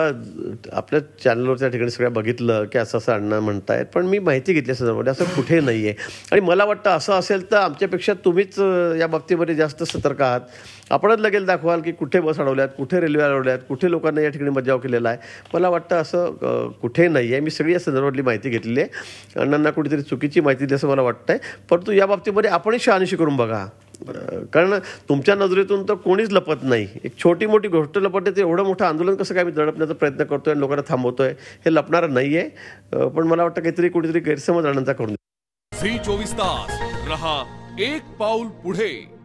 आपल्या चॅनलवर त्या ठिकाणी सगळ्या बघितलं की असं असं अण्णा म्हणतायत पण मी माहिती घेतली सदरमध्ये असं कुठे नाही आहे आणि मला वाटतं असं असेल तर आमच्यापेक्षा तुम्हीच या बाबतीमध्ये जास्त सतर्क आहात आपणच लगेच दाखवाल की कुठे बस अडवल्यात कुठे रेल्वे अडवल्यात कुठे लोकांना या ठिकाणी मज्जाव केलेला आहे मला वाटतं असं कुठे नाही आहे मी सगळी या संदर्भातली माहिती घेतलेली आहे अण्णांना कुठेतरी चुकीची माहिती दिली असं मला वाटतं आहे परंतु या बाबतीमध्ये आपणही शहानिशी करून बघा कारण तुमच्या नजरेतून तर कोणीच लपत नाही एक छोटी मोठी गोष्ट लपटते ते एवढं मोठं आंदोलन कसं काय मी दडपण्याचा प्रयत्न करतोय आणि लोकांना थांबवतोय हे लपणारं नाही आहे पण मला वाटतं काहीतरी कुठेतरी गैरसमज आनंदा करून फ्री चोवीस तास रहा एक पाऊल पुढे